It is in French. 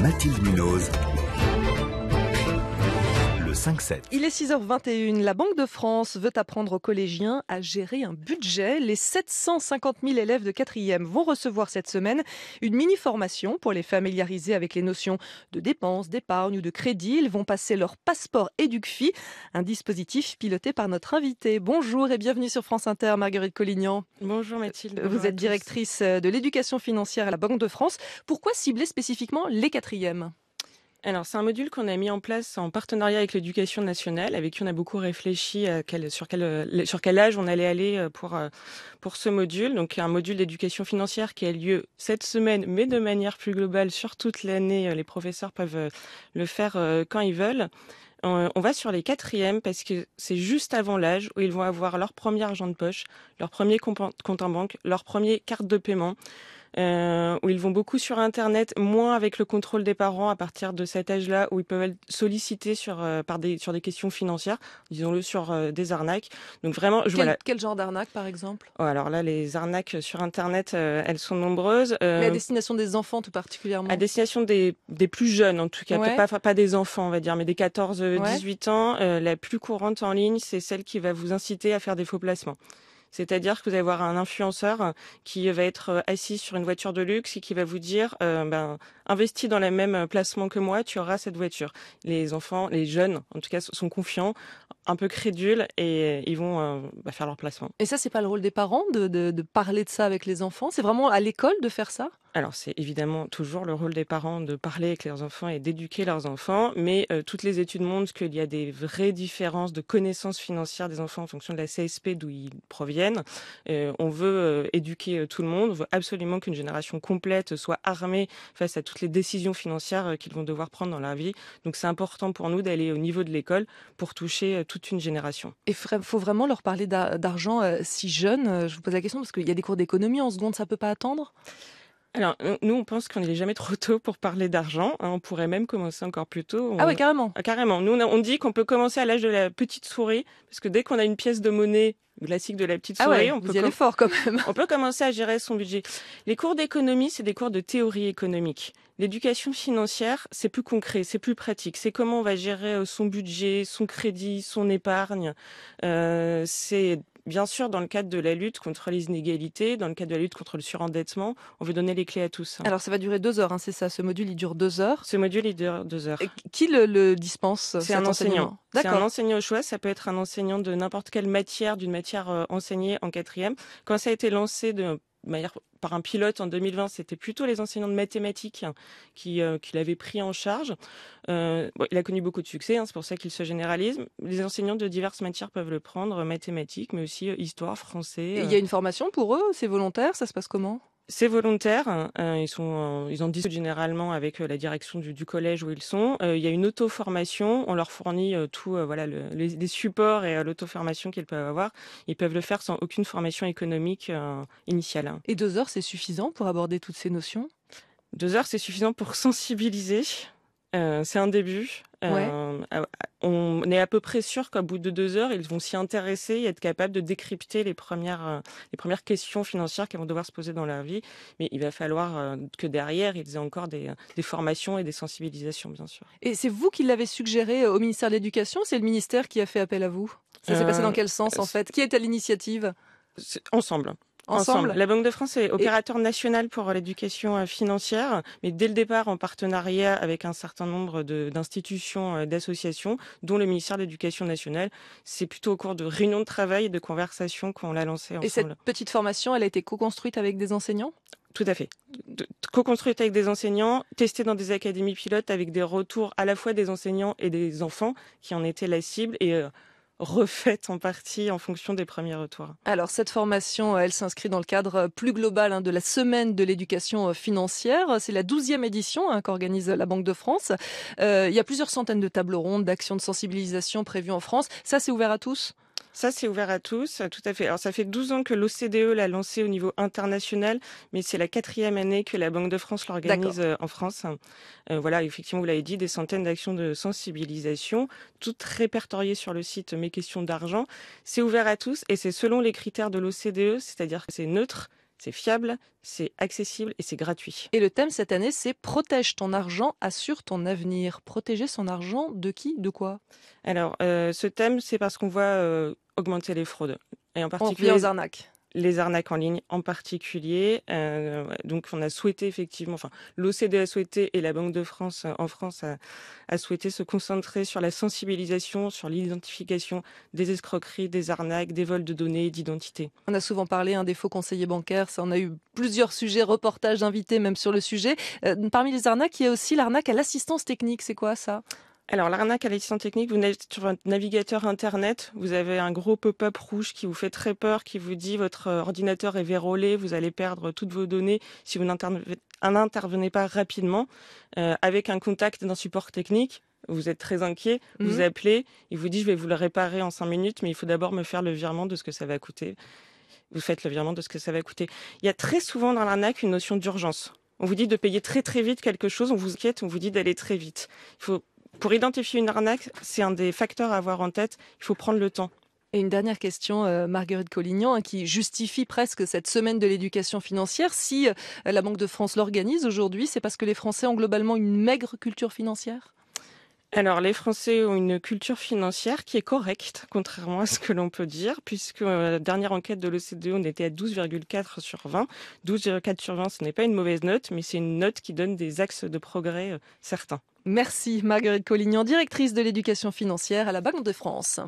Mathilde Munoz il est 6h21. La Banque de France veut apprendre aux collégiens à gérer un budget. Les 750 000 élèves de 4e vont recevoir cette semaine une mini-formation pour les familiariser avec les notions de dépenses, d'épargne ou de crédit. Ils vont passer leur passeport EducFi, un dispositif piloté par notre invité. Bonjour et bienvenue sur France Inter, Marguerite Collignon. Bonjour Mathilde. Euh, vous êtes directrice de l'éducation financière à la Banque de France. Pourquoi cibler spécifiquement les 4e alors, c'est un module qu'on a mis en place en partenariat avec l'éducation nationale, avec qui on a beaucoup réfléchi euh, sur, quel, euh, sur quel âge on allait aller euh, pour, pour ce module. Donc, un module d'éducation financière qui a lieu cette semaine, mais de manière plus globale sur toute l'année. Les professeurs peuvent le faire quand ils veulent. On va sur les quatrièmes parce que c'est juste avant l'âge où ils vont avoir leur premier argent de poche, leur premier compte en banque, leur première carte de paiement euh, où ils vont beaucoup sur Internet, moins avec le contrôle des parents à partir de cet âge-là, où ils peuvent être sollicités sur, euh, par des, sur des questions financières, disons-le, sur euh, des arnaques. Donc vraiment, je, quel, quel genre d'arnaque, par exemple oh, Alors là, les arnaques euh, sur Internet, elles sont nombreuses. Mais à destination des enfants, tout particulièrement À destination des, des plus jeunes, en tout cas, pas, des enfants, on va dire, mais des 14-18 ans. la plus courante en ligne, c'est celle qui va vous inciter à faire des faux placements. C'est-à-dire que vous allez voir un influenceur qui va être euh, assis sur une voiture de luxe et qui va vous dire, euh, ben, investis dans le même euh, placement que moi, tu auras cette voiture. Les enfants, les jeunes, en tout cas, sont confiants, un peu crédules et ils vont bah, faire leur placement. Et ça, c'est pas le rôle des parents de parler de ça avec les enfants. C'est vraiment à l'école de faire ça alors c'est évidemment toujours le rôle des parents de parler avec leurs enfants et d'éduquer leurs enfants, mais euh, toutes les études montrent qu'il y a des vraies différences de connaissances financières des enfants en fonction de la CSP d'où ils proviennent. Euh, on veut euh, éduquer tout le monde, on veut absolument qu'une génération complète soit armée face à toutes les décisions financières qu'ils vont devoir prendre dans leur vie. Donc c'est important pour nous d'aller au niveau de l'école pour toucher toute une génération. Et faut vraiment leur parler d'argent si jeune. Je vous pose la question parce qu'il y a des cours d'économie en seconde, ça ne peut pas attendre. Alors, nous, on pense qu'on n'est jamais trop tôt pour parler d'argent. Hein. On pourrait même commencer encore plus tôt. Ah oui, carrément. Ah, carrément. Nous, on dit qu'on peut commencer à l'âge de la petite souris, parce que dès qu'on a une pièce de monnaie classique de la petite souris, on, peut commencer à gérer son budget. Les cours d'économie, c'est des cours de théorie économique. L'éducation financière, c'est plus concret, c'est plus pratique. C'est comment on va gérer euh, son budget, son crédit, son épargne. Euh, c'est bien sûr, dans le cadre de la lutte contre les inégalités, dans le cadre de la lutte contre le surendettement, on veut donner les clés à tous. Hein. Alors ça va durer deux heures, hein, c'est ça Ce module, il dure deux heures Ce module, il dure deux heures. Et qui le, le dispense C'est un enseignant. C'est un enseignant au choix, ça peut être un enseignant de n'importe quelle matière, d'une matière euh, enseignée en quatrième. Quand ça a été lancé de, par un pilote en 2020, c'était plutôt les enseignants de mathématiques qui, euh, l'avaient pris en charge. Euh, il a connu beaucoup de succès, hein, c'est pour ça qu'il se généralise. Les enseignants de diverses matières peuvent le prendre, mathématiques, mais aussi euh, histoire, français. il y a une formation pour eux, c'est volontaire, ça se passe comment c'est volontaire. Hein, ils sont, euh, ils en discutent généralement avec euh, la direction du, collège où ils sont. Euh, il y a une auto-formation. On leur fournit tout, voilà, les, les, supports et l'auto-formation qu'ils peuvent avoir. Ils peuvent le faire sans aucune formation économique initiale. Hein. Et deux heures, c'est suffisant pour aborder toutes ces notions Deux heures, c'est suffisant pour sensibiliser. Euh, c'est un début. Euh, euh, on est à peu près sûr qu'au bout de deux heures, ils vont s'y intéresser et être capables de décrypter les premières, les premières questions financières qu'ils vont devoir se poser dans leur vie. Mais il va falloir que derrière, ils aient encore des, formations et des sensibilisations, bien sûr. Et c'est vous qui l'avez suggéré au ministère de l'Éducation C'est le ministère qui a fait appel à vous Ça s'est passé dans quel sens, en fait Qui est à l'initiative ensemble ensemble. La Banque de France est opérateur national pour l'éducation euh, financière, mais dès le départ en partenariat avec un certain nombre d'institutions, euh, d'associations, dont le ministère de l'Éducation nationale. C'est plutôt au cours de réunions de travail et de conversations qu'on l'a lancé ensemble. Et cette petite formation, elle a été co-construite avec des enseignants tout à fait. Co-construite avec des enseignants, testée dans des académies pilotes avec des retours à la fois des enseignants et des enfants qui en étaient la cible et euh, refaite en partie en fonction des premiers retours. Alors cette formation, elle s'inscrit dans le cadre euh, plus global hein, de la semaine de l'éducation euh, financière. C'est la douzième édition hein, qu'organise euh, la Banque de France. il y a plusieurs centaines de tables rondes, d'actions de sensibilisation prévues en France. Ça, c'est ouvert à tous ça, c'est ouvert à tous, euh, tout à fait. Alors, ça fait 12 ans que l'OCDE l'a lancé au niveau international, mais c'est la quatrième année que la Banque de France l'organise euh, en France. Euh, voilà, effectivement, vous l'avez dit, des centaines d'actions de sensibilisation, toutes répertoriées sur le site Mes questions d'argent. C'est ouvert à tous et c'est selon les critères de l'OCDE, c'est-à-dire que c'est neutre, c'est fiable, c'est accessible et c'est gratuit. Et le thème cette année, c'est Protège ton argent, assure ton avenir. Protéger son argent de qui De quoi Alors, euh, ce thème, c'est parce qu'on voit euh, augmenter les fraudes. Et en particulier, les arnaques les arnaques en ligne en particulier. Euh, donc on a souhaité effectivement, enfin l'OCDE a souhaité et la Banque de France euh, en France a, souhaité se concentrer sur la sensibilisation, sur l'identification des escroqueries, des arnaques, des vols de données, et d'identité. On a souvent parlé un hein, des faux conseillers bancaires, ça, on a eu plusieurs sujets, reportages, invités même sur le sujet. Euh, parmi les arnaques, il y a aussi l'arnaque à l'assistance technique, c'est quoi ça alors, l'arnaque à l'assistant technique, vous êtes sur un navigateur Internet, vous avez un gros pop-up rouge qui vous fait très peur, qui vous dit votre euh, ordinateur est verrouillé, vous allez perdre toutes vos données si vous n'intervenez pas rapidement. Euh, avec un contact d'un support technique, vous êtes très inquiet, mhm. vous appelez, il vous dit je vais vous le réparer en cinq minutes, mais il faut d'abord me faire le virement de ce que ça va coûter. Vous faites le virement de ce que ça va coûter. Il y a très souvent dans l'arnaque une notion d'urgence. On vous dit de payer très très vite quelque chose, on vous inquiète, on vous dit d'aller très vite. Il faut pour identifier une arnaque, c'est un des facteurs à avoir en tête. Il faut prendre le temps. Et une dernière question, euh, Marguerite Collignon, hein, qui justifie presque cette semaine de l'éducation financière. Si euh, la Banque de France l'organise aujourd'hui, c'est parce que les Français ont globalement une maigre culture financière alors, les Français ont une culture financière qui est correcte, contrairement à ce que l'on peut dire, puisque euh, la dernière enquête de l'OCDE, on était à 12,4 sur 20. 12,4 sur 20, ce n'est pas une mauvaise note, mais c'est une note qui donne des axes de progrès euh, certains. Merci Marguerite Collignon, directrice de l'éducation financière à la Banque de France.